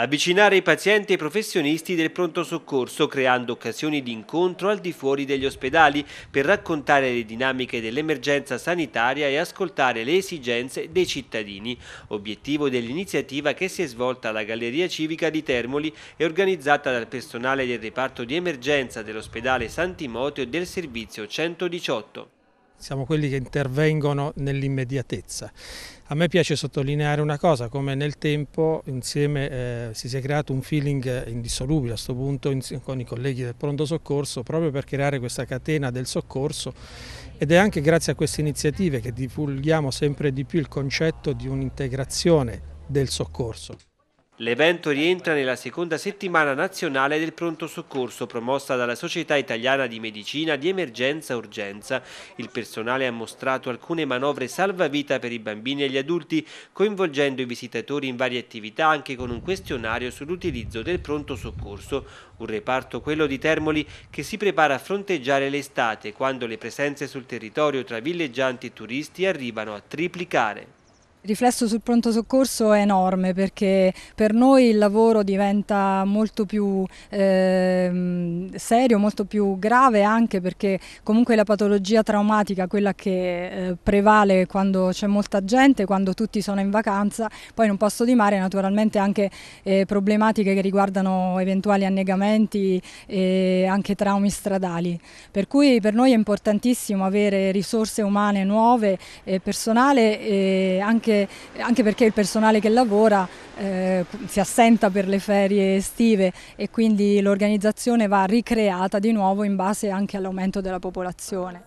avvicinare i pazienti e i professionisti del pronto soccorso creando occasioni di incontro al di fuori degli ospedali per raccontare le dinamiche dell'emergenza sanitaria e ascoltare le esigenze dei cittadini, obiettivo dell'iniziativa che si è svolta alla Galleria Civica di Termoli e organizzata dal personale del reparto di emergenza dell'ospedale Santimoteo e del servizio 118 siamo quelli che intervengono nell'immediatezza. A me piace sottolineare una cosa, come nel tempo insieme eh, si sia creato un feeling indissolubile a questo punto in, con i colleghi del pronto soccorso proprio per creare questa catena del soccorso ed è anche grazie a queste iniziative che divulghiamo sempre di più il concetto di un'integrazione del soccorso. L'evento rientra nella seconda settimana nazionale del pronto soccorso promossa dalla Società Italiana di Medicina di Emergenza Urgenza. Il personale ha mostrato alcune manovre salvavita per i bambini e gli adulti, coinvolgendo i visitatori in varie attività anche con un questionario sull'utilizzo del pronto soccorso, un reparto quello di Termoli che si prepara a fronteggiare l'estate quando le presenze sul territorio tra villeggianti e turisti arrivano a triplicare riflesso sul pronto soccorso è enorme perché per noi il lavoro diventa molto più eh, serio, molto più grave anche perché comunque la patologia traumatica, quella che eh, prevale quando c'è molta gente, quando tutti sono in vacanza, poi in un posto di mare naturalmente anche eh, problematiche che riguardano eventuali annegamenti e anche traumi stradali. Per cui per noi è importantissimo avere risorse umane nuove e personale e anche, anche, perché il personale che lavora eh, si assenta per le ferie estive e quindi l'organizzazione va a ricreare creata di nuovo in base anche all'aumento della popolazione.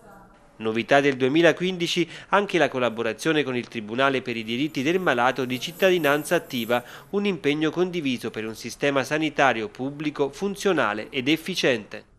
Novità del 2015 anche la collaborazione con il Tribunale per i diritti del malato di cittadinanza attiva, un impegno condiviso per un sistema sanitario pubblico funzionale ed efficiente.